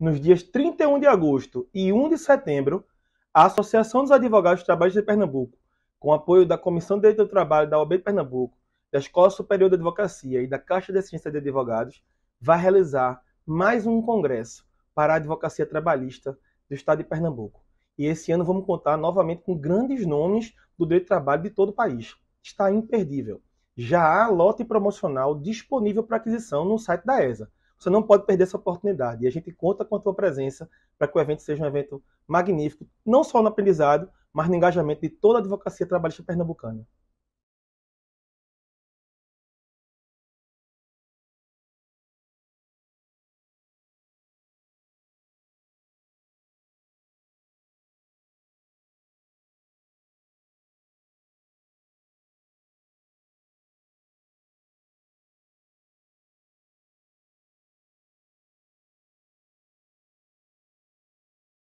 nos dias 31 de agosto e 1 de setembro, a Associação dos Advogados de Trabalho de Pernambuco, com apoio da Comissão de Direito do Trabalho da OAB de Pernambuco, da Escola Superior de Advocacia e da Caixa de Assistência de Advogados, vai realizar mais um congresso para a advocacia trabalhista do Estado de Pernambuco. E esse ano vamos contar novamente com grandes nomes do direito do trabalho de todo o país. Está imperdível. Já há lote promocional disponível para aquisição no site da ESA. Você não pode perder essa oportunidade. E a gente conta com a tua presença para que o evento seja um evento magnífico, não só no aprendizado, mas no engajamento de toda a advocacia trabalhista pernambucana.